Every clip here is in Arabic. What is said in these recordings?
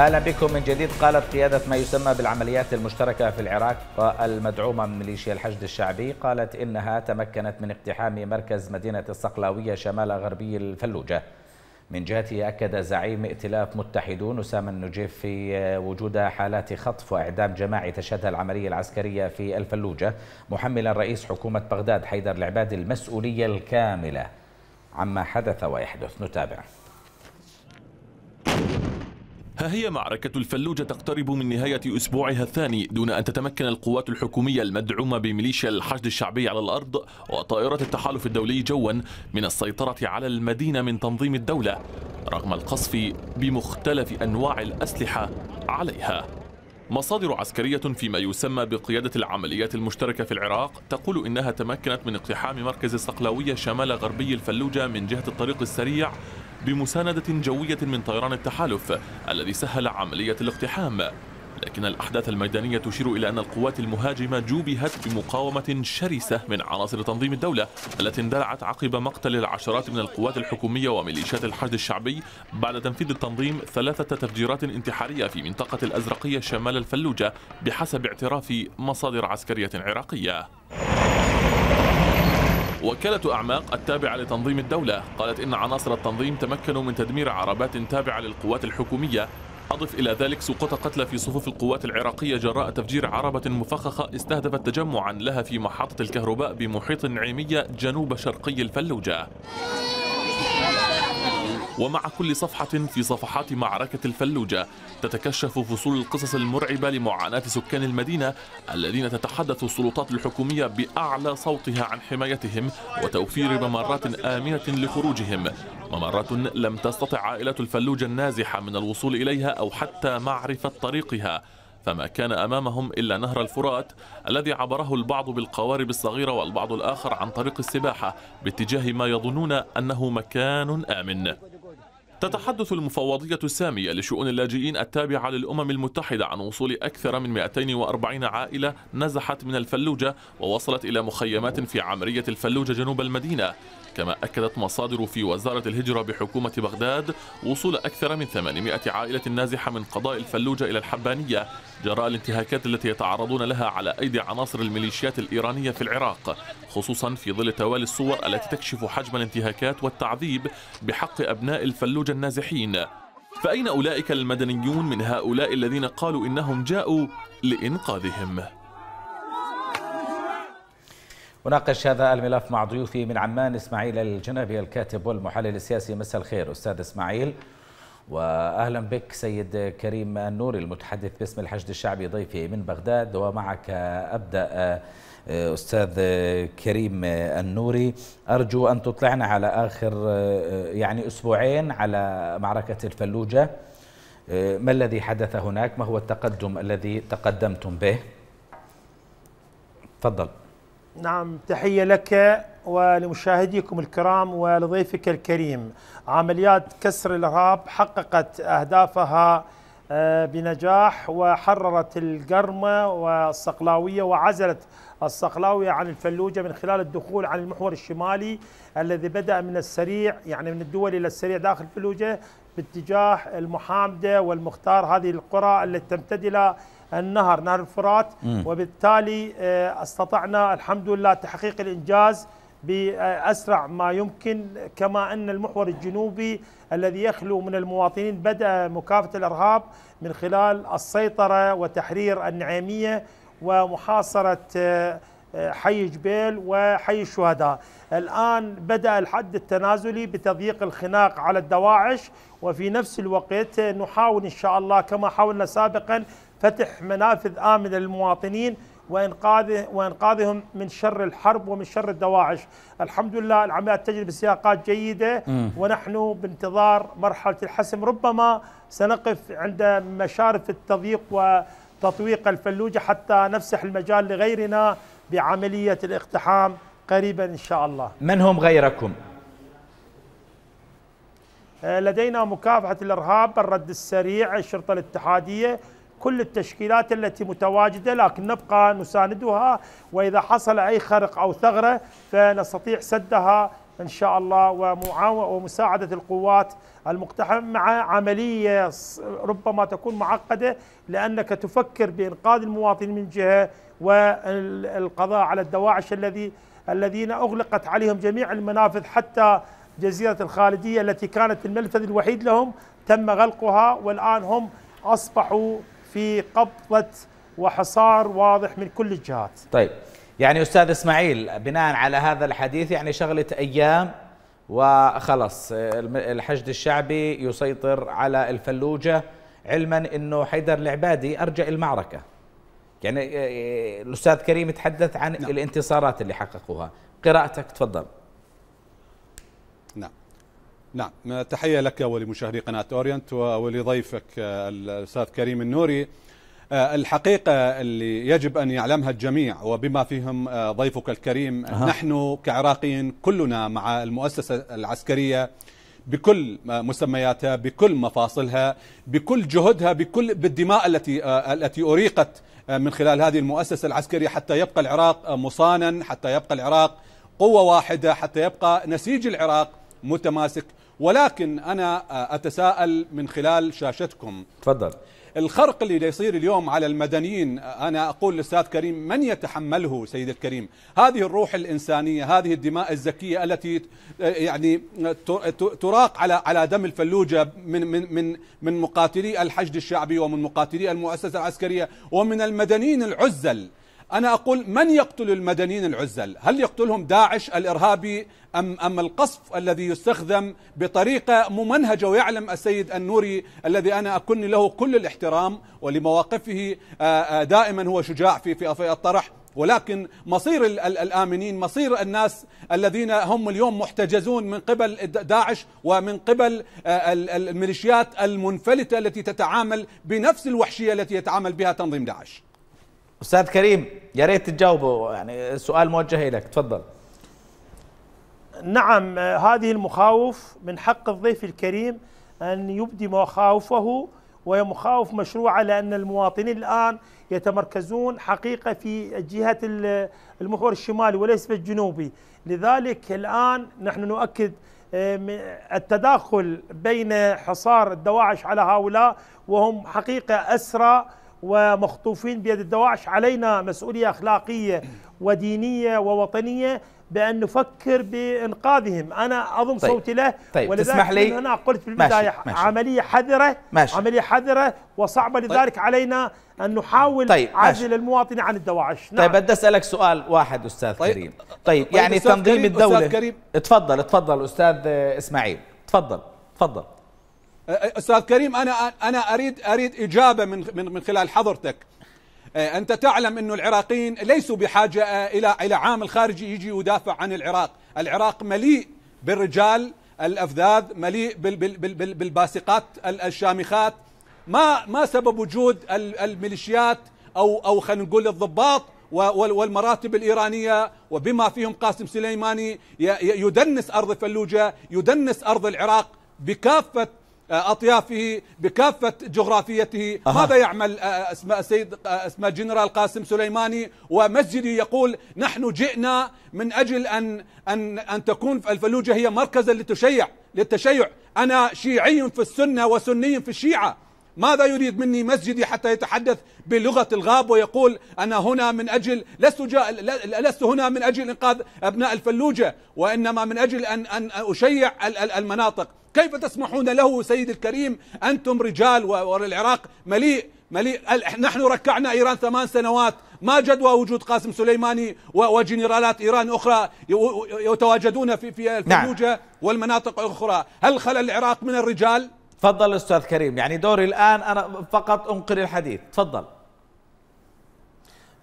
اهلا بكم من جديد قالت قياده ما يسمى بالعمليات المشتركه في العراق المدعومه من ميليشيا الحشد الشعبي قالت انها تمكنت من اقتحام مركز مدينه الصقلاويه شمال غربي الفلوجه. من جهته اكد زعيم ائتلاف متحدون اسامه النجيف في وجود حالات خطف واعدام جماعي تشهدها العمليه العسكريه في الفلوجه محملا رئيس حكومه بغداد حيدر العبادي المسؤوليه الكامله عما حدث ويحدث نتابع. ها هي معركة الفلوجة تقترب من نهاية أسبوعها الثاني دون أن تتمكن القوات الحكومية المدعومة بميليشيا الحشد الشعبي على الأرض وطائرات التحالف الدولي جوا من السيطرة على المدينة من تنظيم الدولة رغم القصف بمختلف أنواع الأسلحة عليها مصادر عسكرية فيما يسمى بقيادة العمليات المشتركة في العراق تقول إنها تمكنت من اقتحام مركز الصقلاوية شمال غربي الفلوجة من جهة الطريق السريع بمساندة جوية من طيران التحالف الذي سهل عملية الاقتحام لكن الأحداث الميدانية تشير إلى أن القوات المهاجمة جوبهت بمقاومة شرسة من عناصر تنظيم الدولة التي اندلعت عقب مقتل العشرات من القوات الحكومية وميليشيات الحشد الشعبي بعد تنفيذ التنظيم ثلاثة تفجيرات انتحارية في منطقة الأزرقية شمال الفلوجة بحسب اعتراف مصادر عسكرية عراقية وكالة أعماق التابعة لتنظيم الدولة قالت إن عناصر التنظيم تمكنوا من تدمير عربات تابعة للقوات الحكومية أضف إلى ذلك سقوط قتلى في صفوف القوات العراقية جراء تفجير عربة مفخخة استهدفت تجمعا لها في محطة الكهرباء بمحيط النعيمية جنوب شرقي الفلوجة ومع كل صفحة في صفحات معركة الفلوجة تتكشف فصول القصص المرعبة لمعاناة سكان المدينة الذين تتحدث السلطات الحكومية بأعلى صوتها عن حمايتهم وتوفير ممرات آمنة لخروجهم ممرات لم تستطع عائلة الفلوجة النازحة من الوصول إليها أو حتى معرفة طريقها فما كان أمامهم إلا نهر الفرات الذي عبره البعض بالقوارب الصغيرة والبعض الآخر عن طريق السباحة باتجاه ما يظنون أنه مكان آمن تتحدث المفوضية السامية لشؤون اللاجئين التابعة للأمم المتحدة عن وصول أكثر من 240 عائلة نزحت من الفلوجة ووصلت إلى مخيمات في عمرية الفلوجة جنوب المدينة كما أكدت مصادر في وزارة الهجرة بحكومة بغداد وصول أكثر من 800 عائلة نازحة من قضاء الفلوجة إلى الحبانية جراء الانتهاكات التي يتعرضون لها على أيدي عناصر الميليشيات الإيرانية في العراق خصوصا في ظل توالي الصور التي تكشف حجم الانتهاكات والتعذيب بحق أبناء الفلوجة النازحين فأين أولئك المدنيون من هؤلاء الذين قالوا إنهم جاءوا لإنقاذهم؟ أناقش هذا الملف مع ضيوفي من عمان إسماعيل الجنابي الكاتب والمحلل السياسي مساء الخير أستاذ إسماعيل وأهلا بك سيد كريم النوري المتحدث باسم الحشد الشعبي ضيفي من بغداد ومعك أبدأ آه، أستاذ كريم النوري أرجو أن تطلعنا على آخر آه، يعني أسبوعين على معركة الفلوجة آه، ما الذي حدث هناك ما هو التقدم الذي تقدمتم به تفضل نعم تحية لك ولمشاهديكم الكرام ولضيفك الكريم عمليات كسر الإرهاب حققت أهدافها آه، بنجاح وحررت القرمة والصقلاوية وعزلت الصقلاوية عن الفلوجة من خلال الدخول عن المحور الشمالي الذي بدأ من السريع يعني من الدول إلى السريع داخل الفلوجة باتجاه المحامدة والمختار هذه القرى التي تمتد إلى النهر نهر الفرات وبالتالي آه، استطعنا الحمد لله تحقيق الانجاز باسرع ما يمكن كما ان المحور الجنوبي الذي يخلو من المواطنين بدا مكافحه الارهاب من خلال السيطره وتحرير النعيميه ومحاصره آه، آه، حي جبيل وحي الشهداء الآن بدأ الحد التنازلي بتضييق الخناق على الدواعش وفي نفس الوقت نحاول إن شاء الله كما حاولنا سابقا فتح منافذ آمنة للمواطنين وإنقاذه وإنقاذهم من شر الحرب ومن شر الدواعش الحمد لله العمليات تجري بسياقات جيدة ونحن بانتظار مرحلة الحسم ربما سنقف عند مشارف التضييق وتطويق الفلوجة حتى نفسح المجال لغيرنا بعملية الاقتحام قريبا إن شاء الله من هم غيركم؟ آه، لدينا مكافحة الإرهاب الرد السريع الشرطة الاتحادية كل التشكيلات التي متواجدة لكن نبقى نساندها وإذا حصل أي خرق أو ثغرة فنستطيع سدها إن شاء الله ومساعدة القوات المقتحمة مع عملية ربما تكون معقدة لأنك تفكر بإنقاذ المواطنين من جهة والقضاء على الدواعش الذي الذين أغلقت عليهم جميع المنافذ حتى جزيرة الخالدية التي كانت الملفذ الوحيد لهم تم غلقها والآن هم أصبحوا في قبضة وحصار واضح من كل الجهات طيب يعني أستاذ إسماعيل بناء على هذا الحديث يعني شغلة أيام وخلص الحشد الشعبي يسيطر على الفلوجة علما أنه حيدر العبادي أرجع المعركة يعني آه، آه، الأستاذ كريم تحدث عن نعم. الانتصارات اللي حققوها قراءتك تفضل نعم نعم تحية لك ولمشاهدي قناة أورينت ولضيفك آه، الأستاذ كريم النوري آه، الحقيقة اللي يجب أن يعلمها الجميع وبما فيهم آه، ضيفك الكريم أه. نحن كعراقيين كلنا مع المؤسسة العسكرية بكل مسمياتها بكل مفاصلها بكل جهدها بكل بالدماء التي التي أريقت من خلال هذه المؤسسة العسكرية حتى يبقى العراق مصانا حتى يبقى العراق قوة واحدة حتى يبقى نسيج العراق متماسك ولكن أنا أتساءل من خلال شاشتكم تفضل الخرق اللي يصير اليوم على المدنيين أنا أقول للأستاذ كريم من يتحمله سيد الكريم هذه الروح الإنسانية هذه الدماء الزكية التي يعني تراق على على دم الفلوجة من من من من مقاتلي الحشد الشعبي ومن مقاتلي المؤسسة العسكرية ومن المدنيين العزل أنا أقول من يقتل المدنيين العزل هل يقتلهم داعش الإرهابي أم, أم القصف الذي يستخدم بطريقة ممنهجة ويعلم السيد النوري الذي أنا أكن له كل الاحترام ولمواقفه آه، آه، دائما هو شجاع في في الطرح ولكن مصير الآمنين مصير الناس الذين هم اليوم محتجزون من قبل داعش ومن قبل آه، الميليشيات المنفلتة التي تتعامل بنفس الوحشية التي يتعامل بها تنظيم داعش استاذ كريم يا ريت تجاوبه يعني السؤال موجه اليك تفضل نعم هذه المخاوف من حق الضيف الكريم ان يبدي مخاوفه وهي مخاوف مشروعه لان المواطنين الان يتمركزون حقيقه في جهه المحور الشمالي وليس في الجنوبي، لذلك الان نحن نؤكد التداخل بين حصار الدواعش على هؤلاء وهم حقيقه اسرى ومخطوفين بيد الدواعش علينا مسؤولية أخلاقية ودينية ووطنية بأن نفكر بإنقاذهم أنا أضم طيب. صوتي له طيب. ولذلك تسمح لي أنا قلت في البداية ماشي. ماشي. عملية حذرة ماشي. عملية حذرة وصعبة طيب. لذلك علينا أن نحاول طيب. عزل المواطن عن الدواعش نعم. طيب بدي أسألك سؤال واحد أستاذ طيب. كريم طيب, طيب يعني تنظيم الدولة أستاذ كريم. اتفضل اتفضل أستاذ إسماعيل تفضل تفضل استاذ كريم انا انا اريد اريد اجابه من من من خلال حضرتك انت تعلم انه العراقيين ليسوا بحاجه الى الى عامل خارجي يجي ويدافع عن العراق، العراق مليء بالرجال الافذاذ، مليء بالباسقات الشامخات، ما ما سبب وجود الميليشيات او او خلينا نقول الضباط والمراتب الإيرانية وبما فيهم قاسم سليماني يدنس أرض فلوجة يدنس أرض العراق بكافة آه، أطيافه بكافة جغرافيته أه. ماذا يعمل آه، اسماء السيد آه، اسمه جنرال قاسم سليماني ومسجدي يقول نحن جئنا من أجل أن أن أن تكون الفلوجة هي مركزا للتشيع للتشيع أنا شيعي في السنة وسني في الشيعة ماذا يريد مني مسجدي حتى يتحدث بلغة الغاب ويقول أنا هنا من أجل لست, جاء لست هنا من أجل إنقاذ أبناء الفلوجة وإنما من أجل أن, أن أشيع المناطق كيف تسمحون له سيد الكريم أنتم رجال والعراق مليء مليء نحن ركعنا إيران ثمان سنوات ما جدوى وجود قاسم سليماني وجنرالات إيران أخرى يتواجدون في في نعم. الفلوجة نعم. والمناطق الأخرى هل خلى العراق من الرجال؟ تفضل استاذ كريم يعني دوري الان انا فقط انقل الحديث تفضل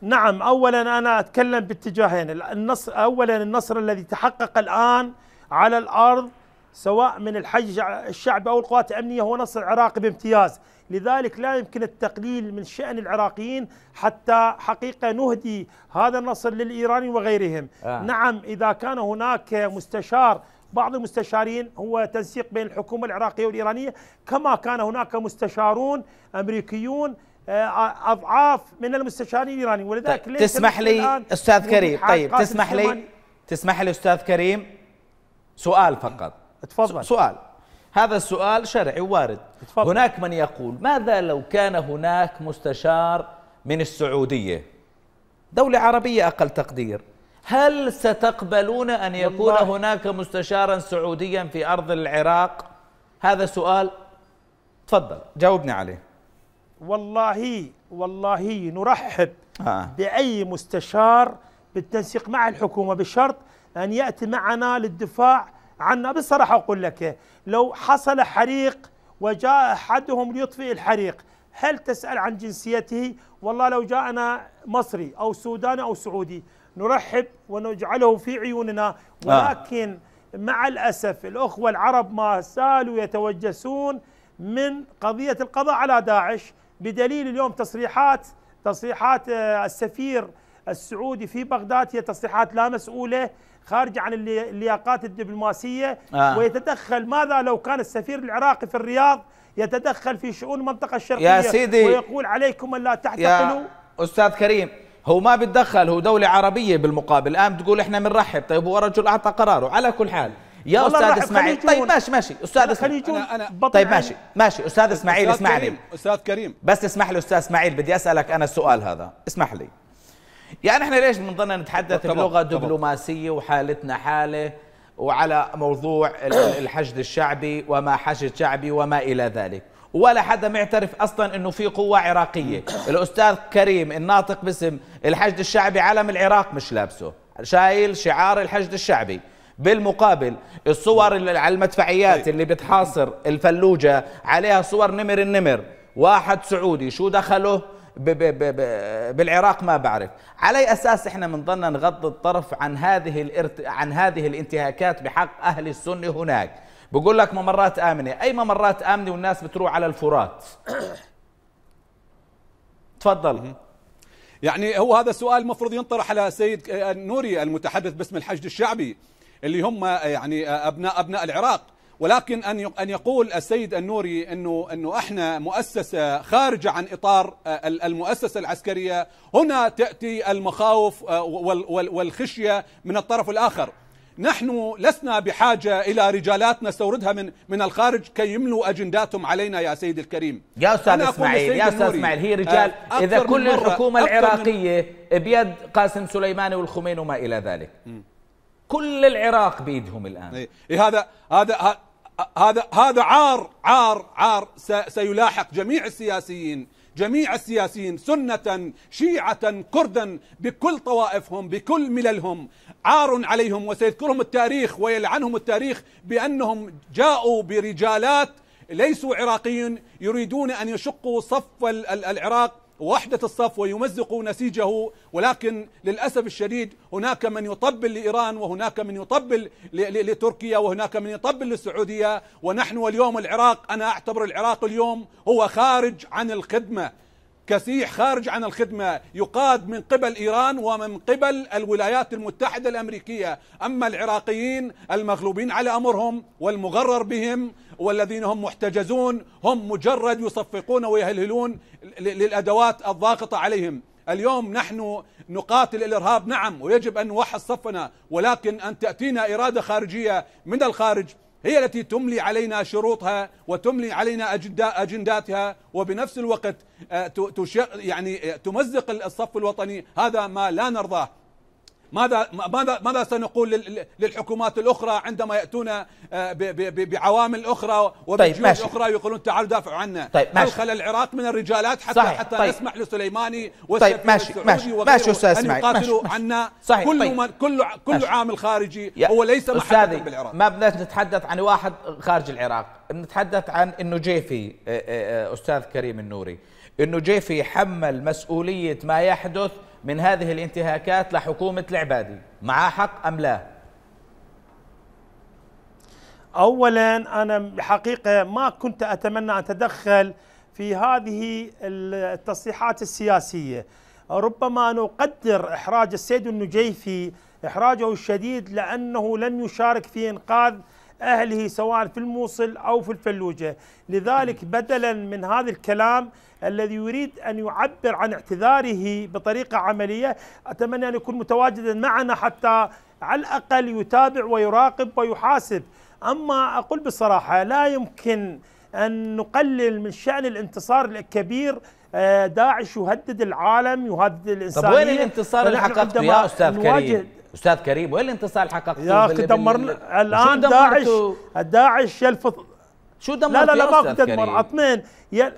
نعم اولا انا اتكلم باتجاهين النصر اولا النصر الذي تحقق الان على الارض سواء من الحج الشعبي او القوات الامنيه هو نصر عراقي بامتياز لذلك لا يمكن التقليل من شأن العراقيين حتى حقيقة نهدي هذا النصر للإيراني وغيرهم آه. نعم إذا كان هناك مستشار بعض المستشارين هو تنسيق بين الحكومة العراقية والإيرانية كما كان هناك مستشارون أمريكيون آه، آه، أضعاف من المستشارين الإيرانيين طيب، ولذلك طيب تسمح لي أستاذ كريم طيب تسمح لي تسمح لي أستاذ كريم سؤال فقط تفضل سؤال هذا السؤال شرعي وارد تفضل. هناك من يقول ماذا لو كان هناك مستشار من السعودية دولة عربية أقل تقدير هل ستقبلون أن يكون هناك مستشارا سعوديا في أرض العراق هذا سؤال تفضل جاوبني عليه والله والله نرحب آه. بأي مستشار بالتنسيق مع الحكومة بشرط أن يأتي معنا للدفاع عنا بصراحة أقول لك إيه. لو حصل حريق وجاء أحدهم ليطفئ الحريق هل تسأل عن جنسيته والله لو جاءنا مصري أو سوداني أو سعودي نرحب ونجعله في عيوننا آه. ولكن آه. مع الأسف الأخوة العرب ما زالوا يتوجسون من قضية القضاء على داعش بدليل اليوم تصريحات تصريحات آه، السفير السعودي في بغداد هي تصريحات لا مسؤولة خارجة عن اللياقات الدبلوماسية آه. ويتدخل ماذا لو كان السفير العراقي في الرياض يتدخل في شؤون المنطقة الشرقية يا سيدي ويقول عليكم أن لا يا أستاذ كريم هو ما بتدخل هو دولة عربية بالمقابل الآن بتقول إحنا بنرحب طيب هو رجل أعطى قراره على كل حال يا استاذ اسماعيل طيب ماشي ماشي استاذ اسماعيل أنا أنا طيب ماشي ماشي استاذ اسماعيل اسمعني كريم. استاذ كريم بس اسمح لي استاذ اسماعيل بدي اسالك انا السؤال هذا اسمح لي يعني احنا ليش بنضلنا نتحدث بلغه دبلوماسيه وحالتنا حاله وعلى موضوع الحشد الشعبي وما حشد شعبي وما الى ذلك ولا حدا معترف اصلا انه في قوه عراقيه الاستاذ كريم الناطق باسم الحشد الشعبي علم العراق مش لابسه شايل شعار الحشد الشعبي بالمقابل الصور اللي على المدفعيات طيب. اللي بتحاصر الفلوجه عليها صور نمر النمر واحد سعودي شو دخله بـ بـ بـ بالعراق ما بعرف على اساس احنا بنضلنا نغض الطرف عن هذه عن هذه الانتهاكات بحق اهل السنه هناك بقول لك ممرات امنه اي ممرات امنه والناس بتروح على الفرات تفضل يعني هو هذا السؤال المفروض ينطرح على السيد النوري آه، المتحدث باسم الحشد الشعبي اللي هم آه، يعني آه، ابناء ابناء العراق ولكن ان ان يقول السيد النوري انه انه احنا مؤسسه خارجه عن اطار المؤسسه العسكريه هنا تاتي المخاوف والخشيه من الطرف الاخر نحن لسنا بحاجة إلى رجالات نستوردها من من الخارج كي يملوا أجنداتهم علينا يا سيد الكريم يا أستاذ إسماعيل يا أستاذ إسماعيل هي آه، رجال إذا كل الحكومة العراقية بيد قاسم سليماني والخميني وما إلى ذلك كل العراق بيدهم الآن إيه, إيه، هذا هذا هذا هذا عار عار عار سيلاحق جميع السياسيين جميع السياسيين سنة شيعة كردا بكل طوائفهم بكل مللهم عار عليهم وسيذكرهم التاريخ ويلعنهم التاريخ بأنهم جاءوا برجالات ليسوا عراقيين يريدون أن يشقوا صف العراق ووحدة الصف ويمزق نسيجه ولكن للأسف الشديد هناك من يطبل لإيران وهناك من يطبل لتركيا وهناك من يطبل للسعودية ونحن اليوم العراق أنا أعتبر العراق اليوم هو خارج عن الخدمة كسيح خارج عن الخدمة يقاد من قبل إيران ومن قبل الولايات المتحدة الأمريكية أما العراقيين المغلوبين على أمرهم والمغرر بهم والذين هم محتجزون هم مجرد يصفقون ويهلهلون للأدوات الضاغطة عليهم اليوم نحن نقاتل الإرهاب نعم ويجب أن نوحد صفنا ولكن أن تأتينا إرادة خارجية من الخارج هي التي تملي علينا شروطها وتملي علينا اجنداتها وبنفس الوقت آه، يعني آه، تمزق الصف الوطني هذا ما لا نرضاه ماذا ماذا ماذا سنقول للحكومات الاخرى عندما ياتون آه، بعوامل اخرى طيب، وبجيوش طيب اخرى ويقولون تعالوا دافعوا عنا طيب ماشي خل العراق من الرجالات حتى صحيح حتى طيب نسمح لسليماني طيب ماشي ماشي ماشي استاذ اسماعيل يقاتلوا عنا صحيح كل طيب من كل كل ماشي عامل خارجي هو ليس محدد بالعراق ما بدنا نتحدث عن واحد خارج العراق نتحدث عن انه جيفي آه، آه، استاذ كريم النوري انه جيفي حمل مسؤوليه ما يحدث من هذه الانتهاكات لحكومة العبادي معاه حق أم لا؟ أولا أنا حقيقة ما كنت أتمنى أن أتدخل في هذه التصريحات السياسية ربما نقدر إحراج السيد النجيفي إحراجه الشديد لأنه لم يشارك في إنقاذ أهله سواء في الموصل أو في الفلوجة لذلك بدلا من هذا الكلام الذي يريد أن يعبر عن اعتذاره بطريقة عملية أتمنى أن يكون متواجدا معنا حتى على الأقل يتابع ويراقب ويحاسب أما أقول بصراحة لا يمكن أن نقلل من شأن الانتصار الكبير آه، داعش يهدد العالم يهدد الإنسانية طب وين الانتصار الحقيقي يا أستاذ كريم استاذ كريم وين الانتصار حققته يا اخي دمرنا الان داعش داعش يلفظ شو دمرت لا لا لا ما كنت ادمر اطمئن ي...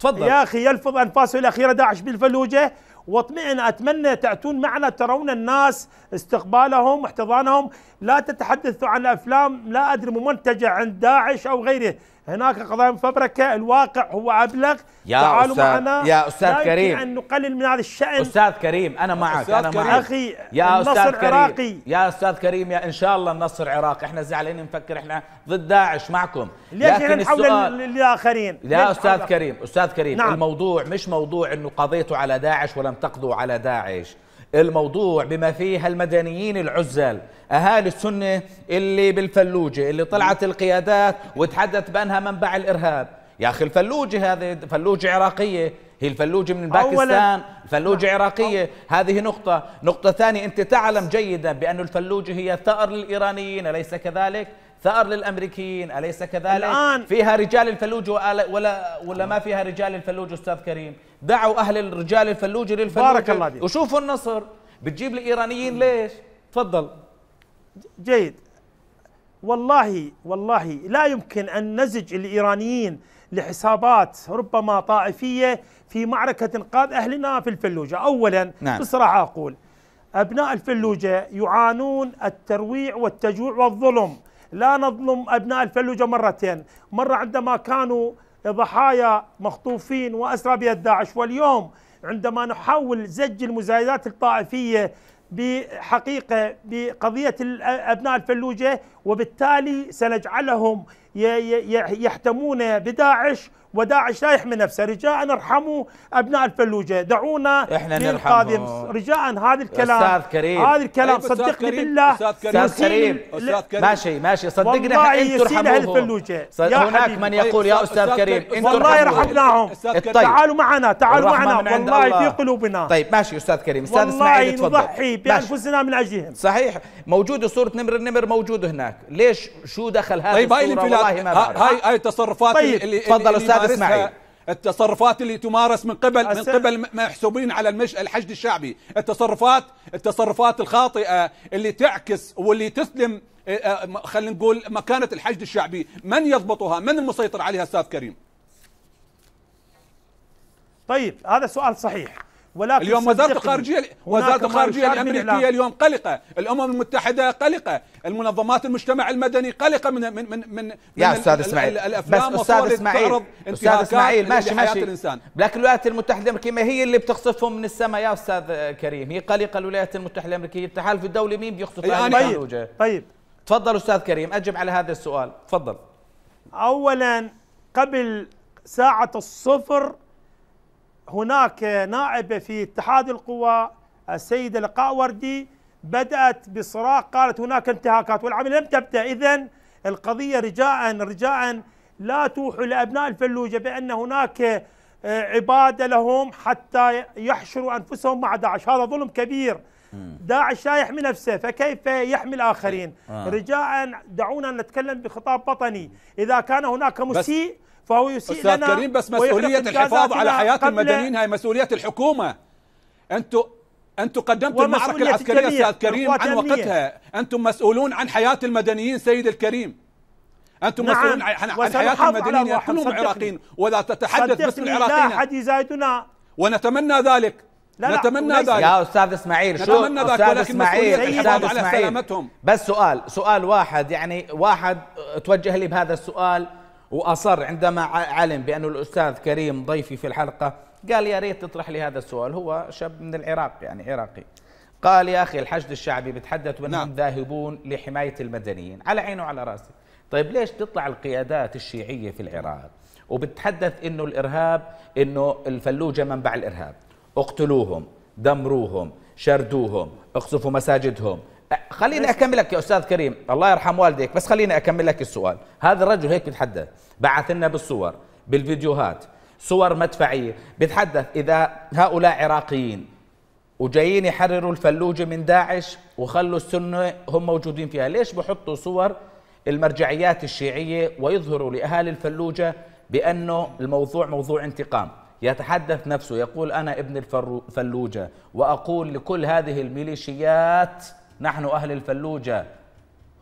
تفضل يا اخي يلفظ انفاسه الاخيره داعش بالفلوجه واطمئن اتمنى تاتون معنا ترون الناس استقبالهم احتضانهم لا تتحدثوا عن افلام لا ادري ممنتجه عند داعش او غيره هناك قضايا مفبركه الواقع هو ابلغ يا تعالوا أستاذ معنا يا استاذ لا كريم ان نقلل من هذا الشان استاذ كريم انا معك أستاذ انا معك اخي يا استاذ كريم عراقي. يا استاذ كريم يا ان شاء الله النصر عراقي احنا زعلانين نفكر احنا ضد داعش معكم ليش لكن السؤال للاخرين يا استاذ كريم استاذ كريم نعم. الموضوع مش موضوع انه قضيتوا على داعش ولم تقضوا على داعش الموضوع بما فيها المدنيين العزال أهالي السنة اللي بالفلوجة اللي طلعت القيادات وتحدث بأنها منبع الإرهاب يا أخي الفلوجة هذه فلوجة عراقية هي الفلوجة من باكستان الفلوجة نعم. عراقية هذه نقطة نقطة ثانية أنت تعلم جيدا بأن الفلوجة هي ثأر للإيرانيين أليس كذلك؟ ثار للامريكيين اليس كذلك الآن فيها رجال الفلوج ولا ولا ما فيها رجال الفلوج استاذ كريم دعوا اهل الرجال الفلوج للفلوج بارك الله فيك وشوفوا النصر بتجيب الايرانيين ليش تفضل جيد والله والله لا يمكن ان نزج الايرانيين لحسابات ربما طائفيه في معركه انقاذ اهلنا في الفلوجه، اولا نعم. بصراحه اقول ابناء الفلوجه يعانون الترويع والتجوع والظلم لا نظلم أبناء الفلوجة مرتين مرة عندما كانوا ضحايا مخطوفين وأسرى بها داعش واليوم عندما نحاول زج المزايدات الطائفية بحقيقة بقضية أبناء الفلوجة وبالتالي سنجعلهم يحتمون بداعش وداعش لا يحمي نفسه رجاء ارحموا ابناء الفلوجه دعونا احنا نرحمهم رجاء هذا الكلام استاذ كريم هذا الكلام أيوة، صدقني بالله استاذ كريم استاذ كريم, أستاذ كريم. ماشي ماشي صدقني احنا انتم ترحموهم هناك من يقول يا استاذ, طيب، طيب. أستاذ كريم انتم والله رحمناهم طيب. تعالوا معنا تعالوا معنا والله في قلوبنا طيب ماشي استاذ كريم استاذ اسماعيل تفضل والله نضحي بانفسنا من اجلهم صحيح موجوده صوره نمر النمر موجوده هناك معك ليش شو دخل هذا طيب هاي والله ما بعرف هاي هاي التصرفات طيب اللي تفضل استاذ اسماعيل التصرفات اللي تمارس من قبل من قبل محسوبين على المش الحشد الشعبي التصرفات التصرفات الخاطئه اللي تعكس واللي تسلم آه، آه، خلينا نقول مكانه الحشد الشعبي من يضبطها من المسيطر عليها استاذ كريم طيب هذا سؤال صحيح ولكن اليوم وزاره الخارجيه وزاره الخارجيه الامريكيه اليوم قلقه، الامم المتحده قلقه، المنظمات المجتمع المدني قلقه من من من من يا استاذ اسماعيل بس استاذ اسماعيل استاذ اسماعيل ماشي ماشي الانسان لكن الولايات المتحده الامريكيه ما هي اللي بتقصفهم من السماء يا استاذ كريم، هي قلقه الولايات المتحده الامريكيه، التحالف الدولي مين بيقصف يعني طيب طيب تفضل استاذ كريم اجب على هذا السؤال، تفضل اولا قبل ساعة الصفر هناك نائبة في اتحاد القوى السيدة لقاء وردي بدأت بصراع قالت هناك انتهاكات والعملية لم تبدأ إذا القضية رجاء رجاء لا توحوا لأبناء الفلوجة بأن هناك آه، عبادة لهم حتى يحشروا أنفسهم مع داعش هذا ظلم كبير داعش لا يحمي نفسه فكيف يحمي الآخرين آه. رجاء دعونا نتكلم بخطاب وطني إذا كان هناك مسيء فهو يسيء أستاذ لنا كريم بس مسؤولية الحفاظ على حياة المدنيين هاي مسؤولية الحكومة أنتم أنتم قدمتوا المعركة العسكرية أستاذ كريم عن وقتها أنتم مسؤولون عن حياة المدنيين سيد الكريم انتم نعم. مسؤولون عن, عن حياه المدنيين يا كلهم عراقيين ولا تتحدث باسم العراقيين لا احد يزايدنا ونتمنى ذلك لا لا نتمنى ذلك يا استاذ اسماعيل شو نتمنى ذلك ولكن اسماعيل استاذ على سلامتهم بس سؤال سؤال واحد يعني واحد توجه لي بهذا السؤال واصر عندما علم بان الاستاذ كريم ضيفي في الحلقه قال يا ريت تطرح لي هذا السؤال هو شاب من العراق يعني عراقي قال يا اخي الحشد الشعبي بتحدث بانهم نعم. ذاهبون لحمايه المدنيين على عيني وعلى راسي طيب ليش تطلع القيادات الشيعيه في العراق وبتحدث انه الارهاب انه الفلوجه منبع الارهاب اقتلوهم دمروهم شردوهم اقصفوا مساجدهم خليني اكمل لك يا استاذ كريم الله يرحم والديك بس خليني اكمل لك السؤال هذا الرجل هيك بيتحدث بعث لنا بالصور بالفيديوهات صور مدفعيه بيتحدث اذا هؤلاء عراقيين وجايين يحرروا الفلوجه من داعش وخلوا السنه هم موجودين فيها ليش بحطوا صور المرجعيات الشيعيه ويظهروا لاهالي الفلوجه بانه الموضوع موضوع انتقام يتحدث نفسه يقول انا ابن الفلوجه واقول لكل هذه الميليشيات نحن أهل الفلوجة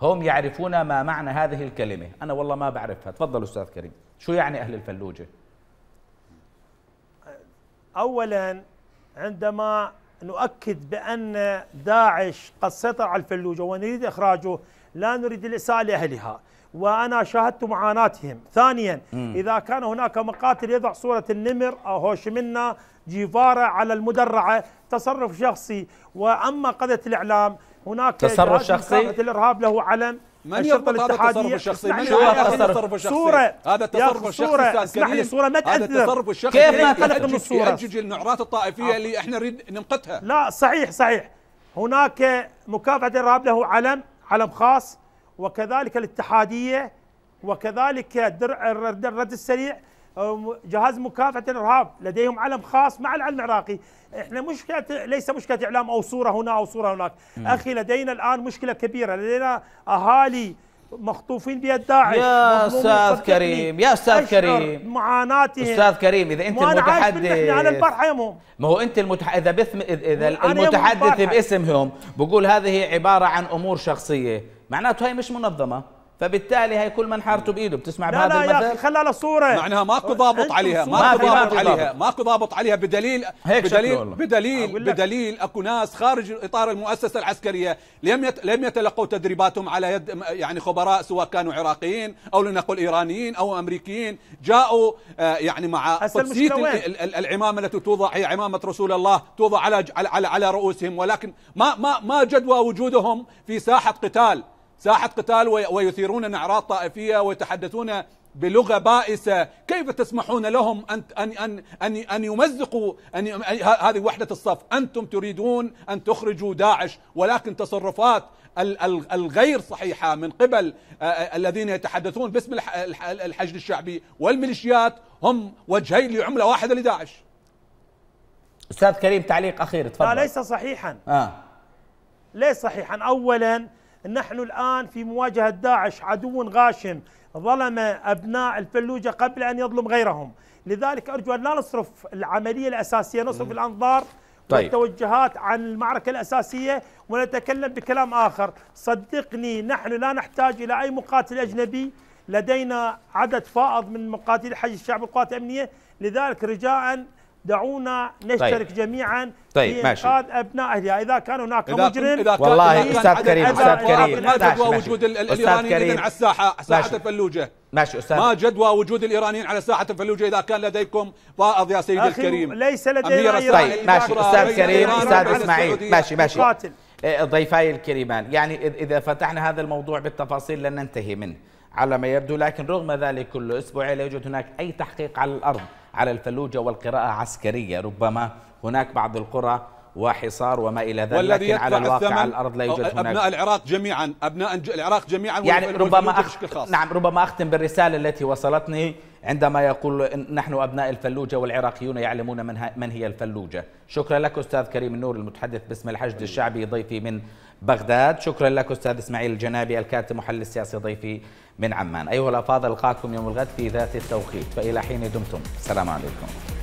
هم يعرفون ما معنى هذه الكلمة أنا والله ما بعرفها تفضل أستاذ كريم شو يعني أهل الفلوجة أولا عندما نؤكد بأن داعش قد سيطر على الفلوجة ونريد إخراجه لا نريد الإساءة لأهلها وأنا شاهدت معاناتهم ثانيا مم. إذا كان هناك مقاتل يضع صورة النمر أو هوشمنا جيفارا على المدرعة تصرف شخصي وأما قضية الإعلام هناك تصرف شخصي الارهاب له علم من يربط هذا التصرف الشخصي؟ من شو هذا التصرف الشخصي؟ هذا التصرف الشخصي اسمح لي الصورة ما تأثر هذا التصرف الشخصي كيف ما خلق من الصورة؟ يأجج النعرات الطائفية أه. اللي احنا نريد نمقتها لا صحيح صحيح هناك مكافحة الإرهاب له علم علم خاص وكذلك الاتحادية وكذلك الرد السريع جهاز مكافحه الارهاب لديهم علم خاص مع العلم العراقي احنا مشكله ليس مشكله اعلام او صوره هنا او صوره هناك م. اخي لدينا الان مشكله كبيره لدينا اهالي مخطوفين بيد داعش يا استاذ كريم يا استاذ كريم معاناتهم استاذ كريم اذا انت المتحدث انا البارحه يمهم ما هو انت المتح... اذا بثم... اذا المتحدث باسمهم بقول هذه عباره عن امور شخصيه معناته هي مش منظمه فبالتالي هي كل من حارته بايده بتسمع لا بهذا لا المثل لا خلى على الصوره معناها ماكو ضابط عليها ماكو ضابط عليها ماكو ضابط عليها بدليل هيك بدليل بدليل والله. بدليل اكو ناس خارج اطار المؤسسه العسكريه لم يت لم يتلقوا تدريباتهم على يد يعني خبراء سواء كانوا عراقيين او لنقل ايرانيين او امريكيين جاءوا آه، يعني مع قدسيه العمامه التي توضع هي عمامه رسول الله توضع على على على رؤوسهم ولكن ما ما ما جدوى وجودهم في ساحه قتال ساحة قتال ويثيرون نعرات طائفية ويتحدثون بلغة بائسة كيف تسمحون لهم أن أن أن أن, أن يمزقوا أن هذه وحدة الصف أنتم تريدون أن تخرجوا داعش ولكن تصرفات الغير صحيحة من قبل الذين يتحدثون باسم الحشد الشعبي والميليشيات هم وجهين لعملة واحدة لداعش أستاذ كريم تعليق أخير تفضل لا آه، ليس صحيحا آه. ليس صحيحا أولا نحن الآن في مواجهة داعش عدو غاشم ظلم أبناء الفلوجة قبل أن يظلم غيرهم لذلك أرجو أن لا نصرف العملية الأساسية نصرف م. الأنظار طيب. والتوجهات عن المعركة الأساسية ونتكلم بكلام آخر صدقني نحن لا نحتاج إلى أي مقاتل أجنبي لدينا عدد فائض من مقاتلي حج الشعب القوات الأمنية لذلك رجاءً دعونا نشترك طيب. جميعا طيب. في ماشي. انقاذ ابناء اهلها اذا كان هناك إذا مجرم إذا كان والله استاذ كريم استاذ كريم ما جدوى وجود الايرانيين على الساحه ساحه ماشي. الفلوجه ماشي استاذ ما جدوى وجود الايرانيين على ساحه الفلوجه اذا كان لديكم فائض يا سيدي الكريم ليس لدينا طيب ماشي استاذ كريم استاذ اسماعيل ماشي ماشي قاتل. إيه، ضيفاي الكريمان يعني إذا فتحنا هذا الموضوع بالتفاصيل لن ننتهي منه على ما يبدو لكن رغم ذلك كل أسبوع لا يوجد هناك أي تحقيق على الأرض على الفلوجة والقراءة عسكرية ربما هناك بعض القرى وحصار وما إلى ذلك لكن على الواقع على الأرض لا يوجد هناك أبناء العراق جميعا أبناء العراق جميعا يعني ربما أخ... نعم ربما أختم بالرسالة التي وصلتني عندما يقول نحن أبناء الفلوجة والعراقيون يعلمون من, من هي الفلوجة شكرا لك أستاذ كريم النور المتحدث باسم الحشد طيب. الشعبي ضيفي من بغداد شكرا لك أستاذ إسماعيل الجنابي الكاتب محلل السياسي ضيفي من عمان أيها الأفاضل ألقاكم يوم الغد في ذات التوقيت فإلى حين دمتم السلام عليكم